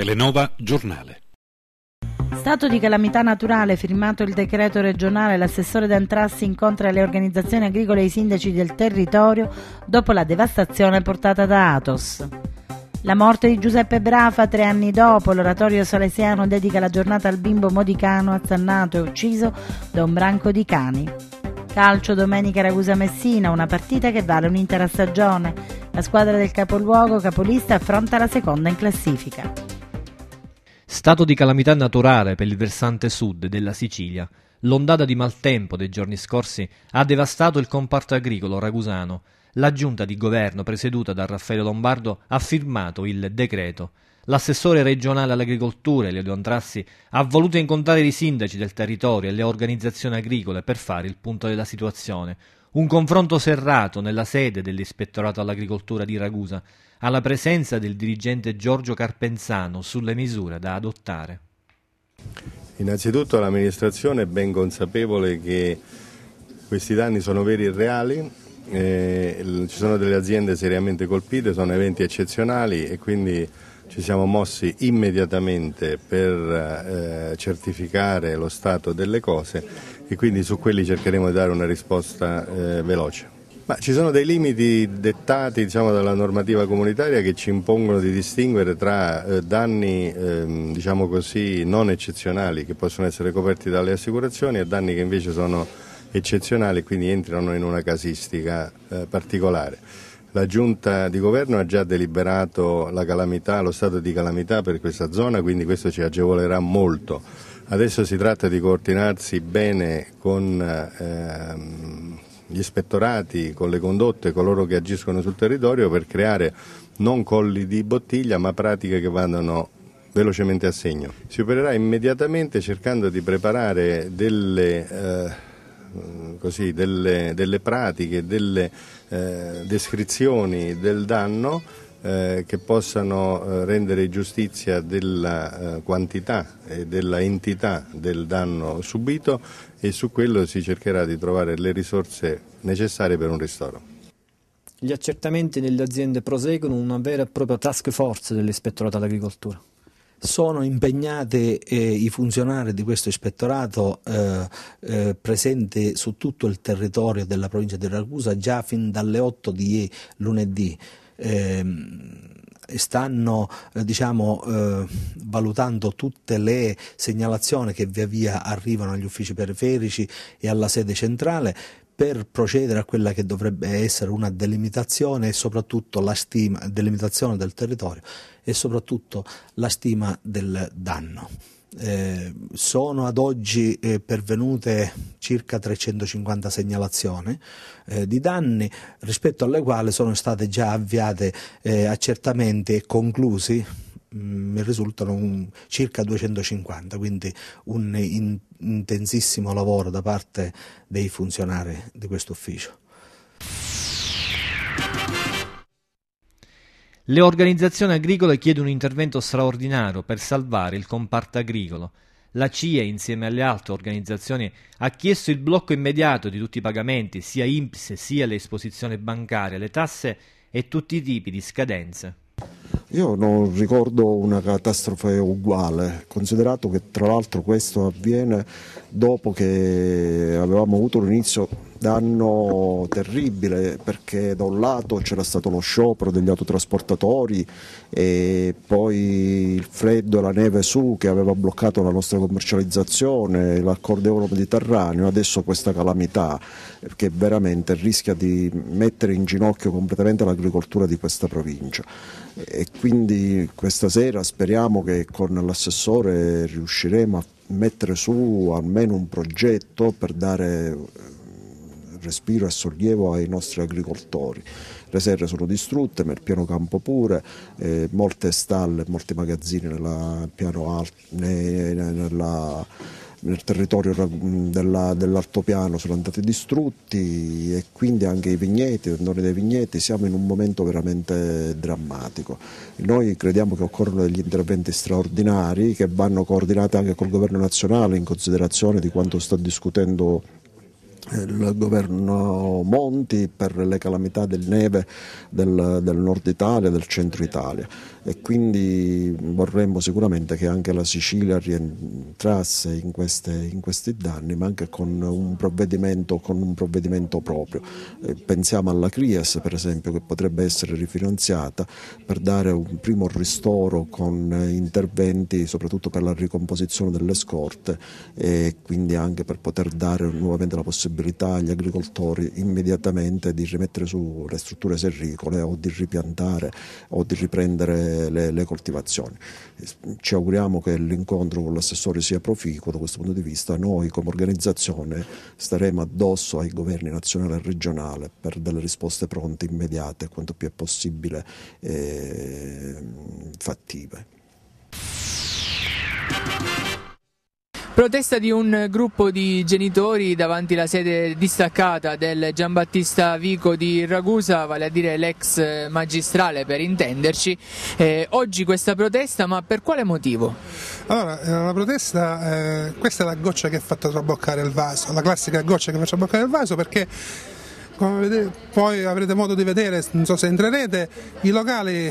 Telenova Giornale. Stato di calamità naturale, firmato il decreto regionale, l'assessore D'Antrassi incontra le organizzazioni agricole e i sindaci del territorio dopo la devastazione portata da Atos. La morte di Giuseppe Brafa tre anni dopo, l'oratorio salesiano dedica la giornata al bimbo modicano azzannato e ucciso da un branco di cani. Calcio domenica Ragusa-Messina, una partita che vale un'intera stagione. La squadra del capoluogo capolista affronta la seconda in classifica. Stato di calamità naturale per il versante sud della Sicilia, l'ondata di maltempo dei giorni scorsi ha devastato il comparto agricolo ragusano. La giunta di governo presieduta da Raffaele Lombardo ha firmato il decreto. L'assessore regionale all'agricoltura, Leo Antrassi, ha voluto incontrare i sindaci del territorio e le organizzazioni agricole per fare il punto della situazione, un confronto serrato nella sede dell'Ispettorato all'Agricoltura di Ragusa, alla presenza del dirigente Giorgio Carpenzano sulle misure da adottare. Innanzitutto l'amministrazione è ben consapevole che questi danni sono veri e reali, eh, ci sono delle aziende seriamente colpite, sono eventi eccezionali e quindi ci siamo mossi immediatamente per eh, certificare lo stato delle cose e quindi su quelli cercheremo di dare una risposta eh, veloce. Ma ci sono dei limiti dettati diciamo, dalla normativa comunitaria che ci impongono di distinguere tra eh, danni ehm, diciamo così, non eccezionali che possono essere coperti dalle assicurazioni e danni che invece sono eccezionali e quindi entrano in una casistica eh, particolare. La giunta di governo ha già deliberato calamità, lo stato di calamità per questa zona, quindi questo ci agevolerà molto Adesso si tratta di coordinarsi bene con ehm, gli ispettorati, con le condotte, coloro che agiscono sul territorio per creare non colli di bottiglia ma pratiche che vadano velocemente a segno. Si opererà immediatamente cercando di preparare delle, eh, così, delle, delle pratiche, delle eh, descrizioni del danno eh, che possano eh, rendere giustizia della eh, quantità e della entità del danno subito e su quello si cercherà di trovare le risorse necessarie per un ristoro. Gli accertamenti nelle aziende proseguono, una vera e propria task force dell'ispettorato all'agricoltura sono impegnati eh, i funzionari di questo ispettorato eh, eh, presenti su tutto il territorio della provincia di Ragusa già fin dalle 8 di lunedì ehm, stanno eh, diciamo, eh, valutando tutte le segnalazioni che via via arrivano agli uffici periferici e alla sede centrale per procedere a quella che dovrebbe essere una delimitazione e soprattutto la stima, delimitazione del territorio e soprattutto la stima del danno. Eh, sono ad oggi eh, pervenute circa 350 segnalazioni eh, di danni rispetto alle quali sono state già avviate eh, accertamenti e conclusi mi mm, risultano un, circa 250, quindi un in, intensissimo lavoro da parte dei funzionari di questo ufficio. Le organizzazioni agricole chiedono un intervento straordinario per salvare il comparto agricolo. La CIA, insieme alle altre organizzazioni, ha chiesto il blocco immediato di tutti i pagamenti, sia INPS sia le esposizioni bancarie, le tasse e tutti i tipi di scadenze. Io non ricordo una catastrofe uguale, considerato che tra l'altro questo avviene dopo che avevamo avuto l'inizio danno terribile perché da un lato c'era stato lo sciopero degli autotrasportatori e poi il freddo e la neve su che aveva bloccato la nostra commercializzazione, l'accordo euro-mediterraneo, adesso questa calamità che veramente rischia di mettere in ginocchio completamente l'agricoltura di questa provincia. E quindi questa sera speriamo che con l'assessore riusciremo a mettere su almeno un progetto per dare respiro e sollievo ai nostri agricoltori. Le serre sono distrutte, ma il piano campo pure, eh, molte stalle, molti magazzini nella, alto, nella, nel territorio della, dell'altopiano sono andati distrutti e quindi anche i vigneti, i tendoni dei vigneti, siamo in un momento veramente drammatico. Noi crediamo che occorrono degli interventi straordinari che vanno coordinati anche col governo nazionale in considerazione di quanto sta discutendo il governo Monti per le calamità del neve del, del nord Italia, del centro Italia e quindi vorremmo sicuramente che anche la Sicilia rientrasse in, queste, in questi danni, ma anche con un provvedimento, con un provvedimento proprio. Eh, pensiamo alla CRIAS per esempio che potrebbe essere rifinanziata per dare un primo ristoro con eh, interventi soprattutto per la ricomposizione delle scorte e quindi anche per poter dare nuovamente la possibilità agli agricoltori immediatamente di rimettere su le strutture serricole o di ripiantare o di riprendere le, le, coltivazioni. Ci auguriamo che l'incontro con l'assessore sia proficuo da questo punto di vista. Noi come organizzazione staremo addosso ai governi nazionale e regionale per delle risposte pronte, immediate, quanto più è possibile eh, fattive. Protesta di un gruppo di genitori davanti alla sede distaccata del Giambattista Vico di Ragusa, vale a dire l'ex magistrale per intenderci. Eh, oggi questa protesta, ma per quale motivo? Allora, la protesta, eh, questa è la goccia che ha fatto traboccare il vaso, la classica goccia che ha fatto traboccare il vaso perché come vedete, poi avrete modo di vedere, non so se entrerete, i locali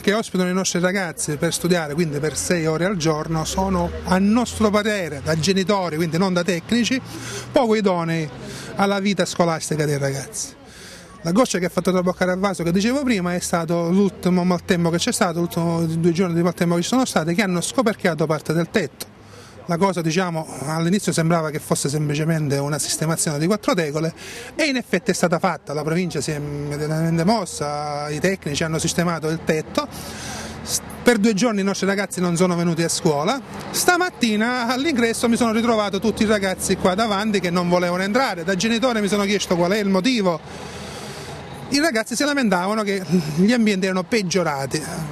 che ospitano i nostri ragazzi per studiare, quindi per sei ore al giorno, sono a nostro parere, da genitori, quindi non da tecnici, poco idonei alla vita scolastica dei ragazzi. La goccia che ha fatto traboccare al vaso che dicevo prima è stato l'ultimo maltempo che c'è stato, l'ultimo due giorni di maltempo che ci sono stati, che hanno scoperchiato parte del tetto. La cosa diciamo, all'inizio sembrava che fosse semplicemente una sistemazione di quattro tegole e in effetti è stata fatta, la provincia si è immediatamente mossa, i tecnici hanno sistemato il tetto. Per due giorni i nostri ragazzi non sono venuti a scuola. Stamattina all'ingresso mi sono ritrovato tutti i ragazzi qua davanti che non volevano entrare. Da genitore mi sono chiesto qual è il motivo i ragazzi si lamentavano che gli ambienti erano peggiorati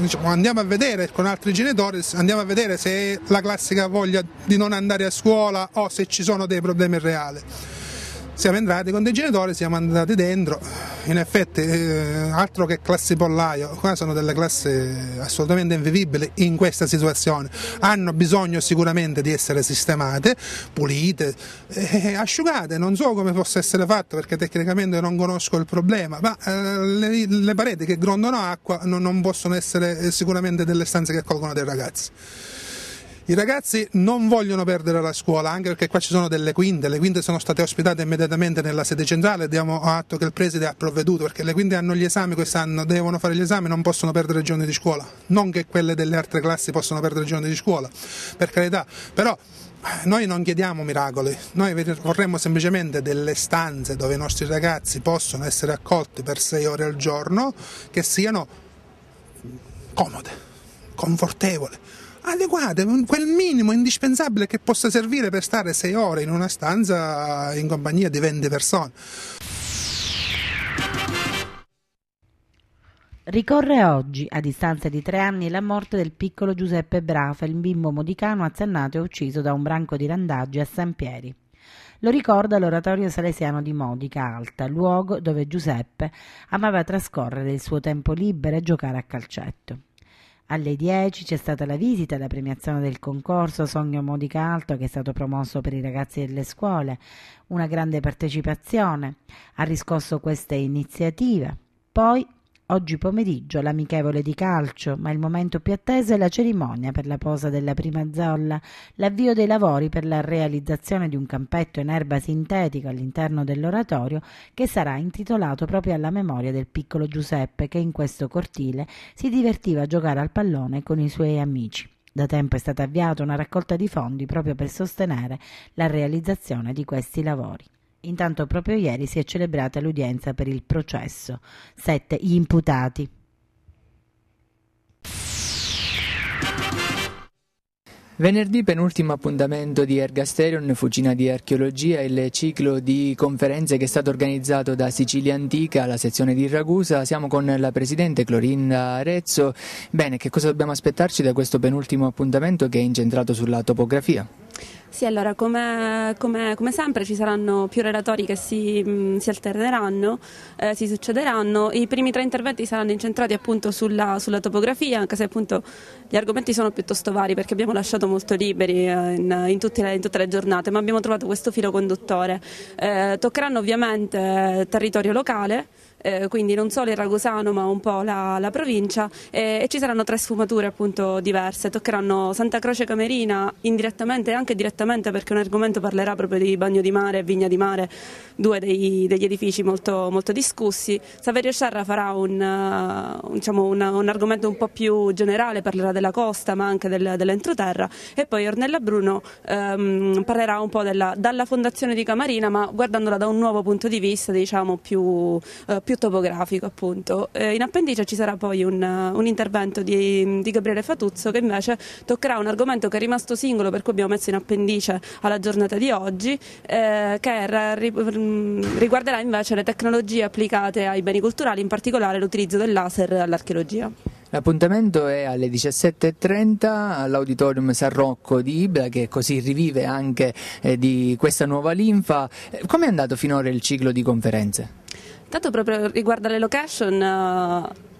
diciamo, andiamo a vedere con altri genitori, andiamo a vedere se è la classica voglia di non andare a scuola o se ci sono dei problemi reali. Siamo entrati con dei genitori, siamo andati dentro, in effetti eh, altro che classi pollaio, qua sono delle classi assolutamente invivibili in questa situazione, hanno bisogno sicuramente di essere sistemate, pulite, eh, asciugate, non so come possa essere fatto perché tecnicamente non conosco il problema, ma eh, le, le, pareti che grondano acqua non, non possono essere eh, sicuramente delle stanze che accolgono dei ragazzi. I ragazzi non vogliono perdere la scuola, anche perché qua ci sono delle quinte, le quinte sono state ospitate immediatamente nella sede centrale, diamo atto che il preside ha provveduto, perché le quinte hanno gli esami quest'anno, devono fare gli esami, non possono perdere giorni di scuola, non che quelle delle altre classi possano perdere giorni di scuola, per carità, però eh, noi non chiediamo miracoli, noi vorremmo semplicemente delle stanze dove i nostri ragazzi possono essere accolti per sei ore al giorno che siano comode, confortevoli adeguate, quel minimo indispensabile che possa servire per stare 6 ore in una stanza in compagnia di 20 persone. Ricorre oggi, a distanza di tre anni, la morte del piccolo Giuseppe Brafa, il bimbo modicano azzennato e ucciso da un branco di randaggi a San Pieri. Lo ricorda l'oratorio salesiano di Modica Alta, luogo dove Giuseppe amava trascorrere il suo tempo libero e giocare a calcetto. Alle 10 c'è stata la visita la premiazione del concorso Sogno Modica Alto che è stato promosso per i ragazzi delle scuole, una grande partecipazione ha riscosso questa iniziativa. Poi Oggi pomeriggio l'amichevole di calcio, ma il momento più atteso è la cerimonia per la posa della prima zolla, l'avvio dei lavori per la realizzazione di un campetto in erba sintetica all'interno dell'oratorio che sarà intitolato proprio alla memoria del piccolo Giuseppe che in questo cortile si divertiva a giocare al pallone con i suoi amici. Da tempo è stata avviata una raccolta di fondi proprio per sostenere la realizzazione di questi lavori. Intanto proprio ieri si è celebrata l'udienza per il processo. Sette gli imputati. Venerdì penultimo appuntamento di Ergasterion, fucina di archeologia, il ciclo di conferenze che è stato organizzato da Sicilia Antica alla sezione di Ragusa. Siamo con la presidente Clorinda Arezzo. Bene, che cosa dobbiamo aspettarci da questo penultimo appuntamento che è incentrato sulla topografia? Sì, allora come, come, come, sempre ci saranno più relatori che si, mh, si alterneranno, eh, si succederanno. I primi tre interventi saranno incentrati appunto sulla, sulla, topografia, anche se appunto gli argomenti sono piuttosto vari perché abbiamo lasciato molto liberi eh, in, in, tutte le, in, tutte le, giornate, ma abbiamo trovato questo filo conduttore. Eh, toccheranno ovviamente eh, territorio locale, eh, quindi non solo il Ragusano ma un po' la, la provincia eh, e ci saranno tre sfumature appunto diverse, toccheranno Santa Croce Camerina indirettamente e anche direttamente perché un argomento parlerà proprio di bagno di mare e vigna di mare, due dei, degli edifici molto, molto, discussi, Saverio Sciarra farà un, uh, diciamo un, un, argomento un po' più generale, parlerà della costa ma anche del, dell'entroterra e poi Ornella Bruno um, parlerà un po' della, dalla fondazione di Camarina ma guardandola da un nuovo punto di vista diciamo più, uh, più più topografico appunto. Eh, in appendice ci sarà poi un, un intervento di, di, Gabriele Fatuzzo che invece toccherà un argomento che è rimasto singolo per cui abbiamo messo in appendice alla giornata di oggi eh, che mm, riguarderà invece le tecnologie applicate ai beni culturali, in particolare l'utilizzo del laser all'archeologia. L'appuntamento è alle 17.30 all'Auditorium San Rocco di Ibra che così rivive anche eh, di questa nuova linfa. Eh, Come è andato finora il ciclo di conferenze? Tanto proprio riguardo alle location, eh,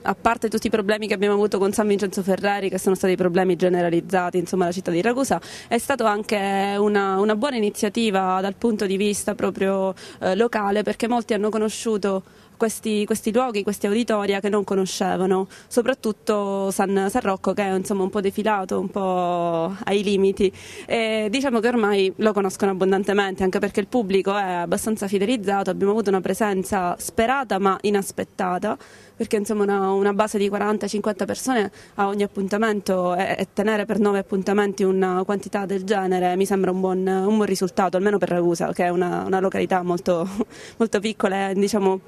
a parte tutti i problemi che abbiamo avuto con San Vincenzo Ferrari, che sono stati problemi generalizzati, insomma la città di Ragusa, è stata anche una, una buona iniziativa dal punto di vista proprio eh, locale, perché molti hanno conosciuto questi, questi luoghi, questi auditoria che non conoscevano, soprattutto San, San Rocco che è insomma, un po' defilato, un po' ai limiti. E diciamo che ormai lo conoscono abbondantemente, anche perché il pubblico è abbastanza fidelizzato, abbiamo avuto una presenza sperata ma inaspettata perché insomma una, una base di 40-50 persone a ogni appuntamento e, e, tenere per 9 appuntamenti una quantità del genere mi sembra un buon, un buon risultato, almeno per Ragusa, che è una, una località molto, molto piccola e diciamo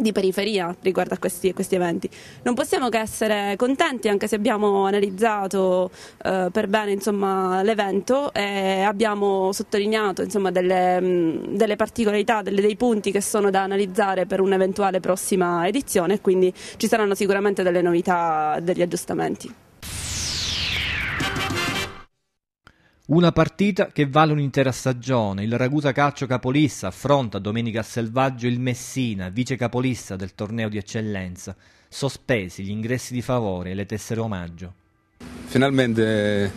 di periferia riguardo a questi, questi, eventi. Non possiamo che essere contenti anche se abbiamo analizzato eh, per bene insomma, l'evento e abbiamo sottolineato insomma, delle, mm, delle, particolarità, delle, dei punti che sono da analizzare per un'eventuale prossima edizione quindi ci saranno sicuramente delle novità, degli aggiustamenti. Una partita che vale un'intera stagione. Il Ragusa Calcio capolista affronta domenica a selvaggio il Messina, vice capolista del torneo di eccellenza. Sospesi gli ingressi di favore e le tessere omaggio. Finalmente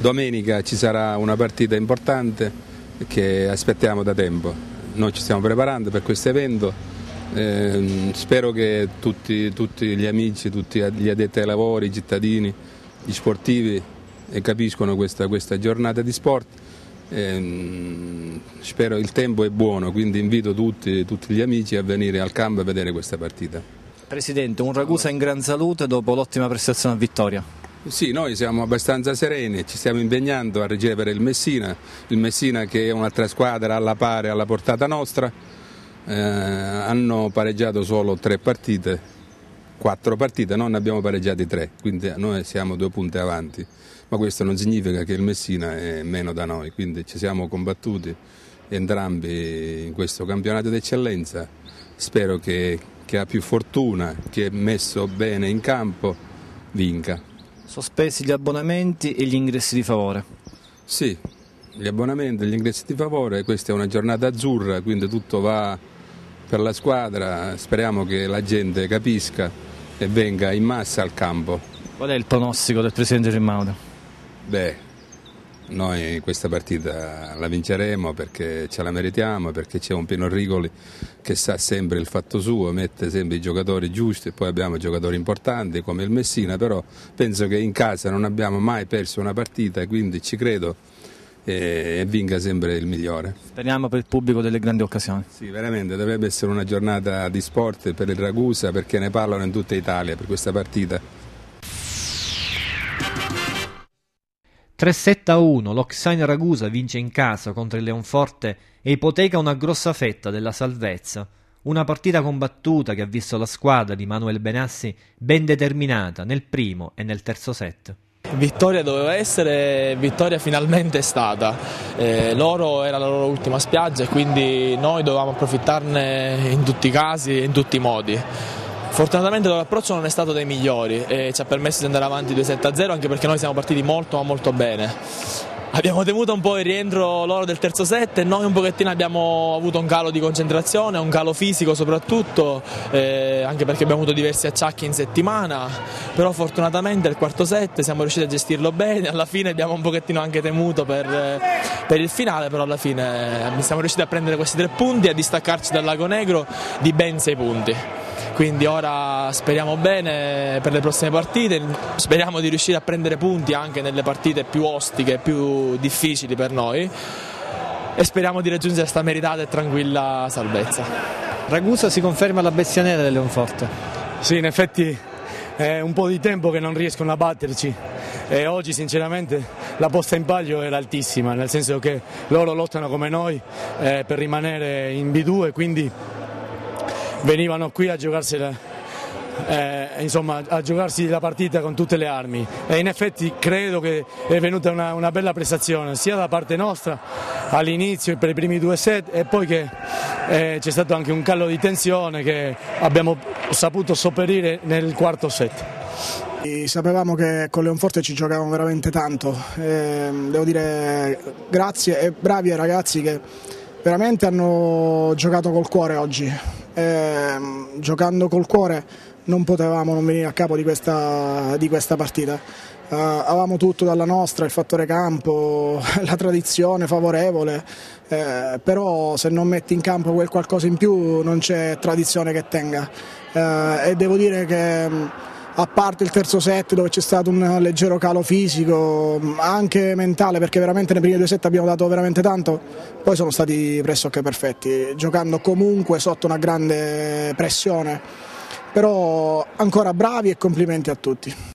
domenica ci sarà una partita importante che aspettiamo da tempo. Noi ci stiamo preparando per questo evento. Eh, spero che tutti, tutti gli amici, tutti gli addetti ai lavori, i cittadini, gli sportivi e capiscono questa, questa giornata di sport. E, ehm, spero il tempo è buono, quindi invito tutti, tutti gli amici a venire al campo a vedere questa partita. Presidente, un Ragusa in gran salute dopo l'ottima prestazione a Vittoria. Sì, noi siamo abbastanza sereni, ci stiamo impegnando a ricevere il Messina, il Messina che è un'altra squadra alla pari, alla portata nostra, eh, hanno pareggiato solo tre partite, quattro partite, non ne abbiamo pareggiati tre, quindi noi siamo due punti avanti, ma questo non significa che il Messina è meno da noi, quindi ci siamo combattuti entrambi in questo campionato d'eccellenza, spero che chi ha più fortuna, chi è messo bene in campo, vinca. Sospesi gli abbonamenti e gli ingressi di favore? Sì, gli abbonamenti e gli ingressi di favore, questa è una giornata azzurra, quindi tutto va per la squadra, speriamo che la gente capisca e venga in massa al campo. Qual è il pronostico del presidente Gemmauda? Beh, noi questa partita la vinceremo perché ce la meritiamo, perché c'è un Pino Rigoli che sa sempre il fatto suo, mette sempre i giocatori giusti e poi abbiamo giocatori importanti come il Messina, però penso che in casa non abbiamo mai perso una partita e quindi ci credo e vinca sempre il migliore. Speriamo per il pubblico delle grandi occasioni. Sì, veramente dovrebbe essere una giornata di sport per il Ragusa perché ne parlano in tutta Italia per questa partita. 3 7 1, l'Oxain Ragusa vince in casa contro il Leonforte e ipoteca una grossa fetta della salvezza. Una partita combattuta che ha visto la squadra di Manuel Benassi ben determinata nel primo e nel terzo set. Vittoria doveva essere, vittoria finalmente è stata. Eh, loro era la loro ultima spiaggia e quindi noi dovevamo approfittarne in tutti i casi e in tutti i modi. Fortunatamente l'approccio non è stato dei migliori e ci ha permesso di andare avanti 2-7-0 anche perché noi siamo partiti molto ma molto bene. Abbiamo temuto un po' il rientro loro del terzo set e noi un pochettino abbiamo avuto un calo di concentrazione, un calo fisico soprattutto, eh, anche perché abbiamo avuto diversi acciacchi in settimana, però fortunatamente il quarto set siamo riusciti a gestirlo bene, alla fine abbiamo un pochettino anche temuto per, per il finale, però alla fine eh, siamo riusciti a prendere questi tre punti e a distaccarci dal Lago Negro di ben sei punti quindi ora speriamo bene per le prossime partite, speriamo di riuscire a prendere punti anche nelle partite più ostiche, più difficili per noi e speriamo di raggiungere questa meritata e tranquilla salvezza. Ragusa si conferma la bestia nera del Leonforte. Sì, in effetti è un po' di tempo che non riescono a batterci e oggi sinceramente la posta in palio era altissima, nel senso che loro lottano come noi eh, per rimanere in B2, quindi venivano qui a giocarsi la, eh, insomma, a giocarsi la partita con tutte le armi e in effetti credo che è venuta una, una bella prestazione sia da parte nostra all'inizio per i primi due set e poi che eh, c'è stato anche un callo di tensione che abbiamo saputo sopperire nel quarto set. Sapevamo che con Leonforte ci giocavamo veramente tanto, eh, devo dire grazie e bravi ai ragazzi che veramente hanno giocato col cuore oggi eh, giocando col cuore non potevamo non venire a capo di questa, di questa partita. Eh, avevamo tutto dalla nostra, il fattore campo, la tradizione favorevole, eh, però se non metti in campo quel qualcosa in più non c'è tradizione che tenga eh, e devo dire che mm, a parte il terzo set dove c'è stato un leggero calo fisico, anche mentale, perché veramente nei primi due set abbiamo dato veramente tanto, poi sono stati pressoché perfetti, giocando comunque sotto una grande pressione, però ancora bravi e complimenti a tutti.